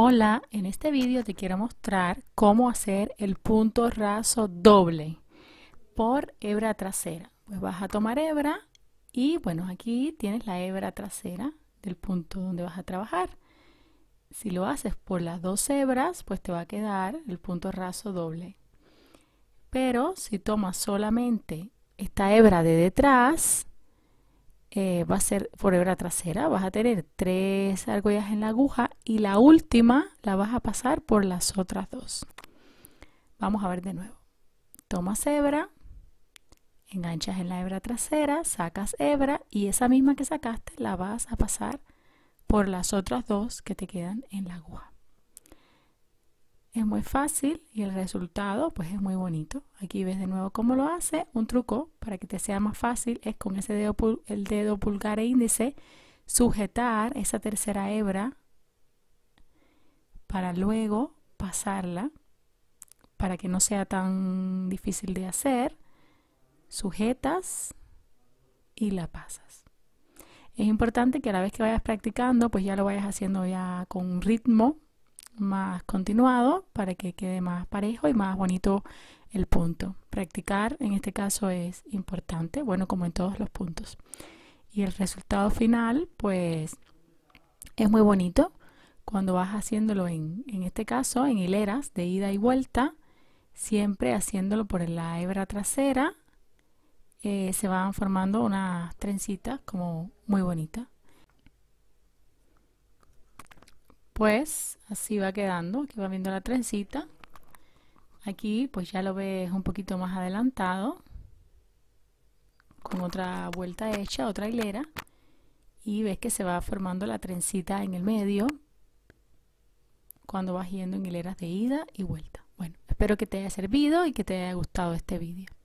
Hola, en este vídeo te quiero mostrar cómo hacer el punto raso doble por hebra trasera. Pues vas a tomar hebra y bueno, aquí tienes la hebra trasera del punto donde vas a trabajar. Si lo haces por las dos hebras, pues te va a quedar el punto raso doble. Pero si tomas solamente esta hebra de detrás, eh, va a ser por hebra trasera, vas a tener tres argollas en la aguja y la última la vas a pasar por las otras dos. Vamos a ver de nuevo. Tomas hebra, enganchas en la hebra trasera, sacas hebra y esa misma que sacaste la vas a pasar por las otras dos que te quedan en la aguja. Es muy fácil y el resultado pues es muy bonito. Aquí ves de nuevo cómo lo hace. Un truco para que te sea más fácil es con ese dedo, el dedo pulgar e índice sujetar esa tercera hebra para luego pasarla para que no sea tan difícil de hacer. Sujetas y la pasas. Es importante que a la vez que vayas practicando pues ya lo vayas haciendo ya con ritmo más continuado para que quede más parejo y más bonito el punto. Practicar en este caso es importante, bueno, como en todos los puntos. Y el resultado final, pues, es muy bonito cuando vas haciéndolo en, en este caso, en hileras de ida y vuelta, siempre haciéndolo por la hebra trasera, eh, se van formando unas trencitas como muy bonitas. pues así va quedando, aquí va viendo la trencita. Aquí pues ya lo ves un poquito más adelantado, con otra vuelta hecha, otra hilera. Y ves que se va formando la trencita en el medio cuando vas yendo en hileras de ida y vuelta. Bueno, espero que te haya servido y que te haya gustado este vídeo.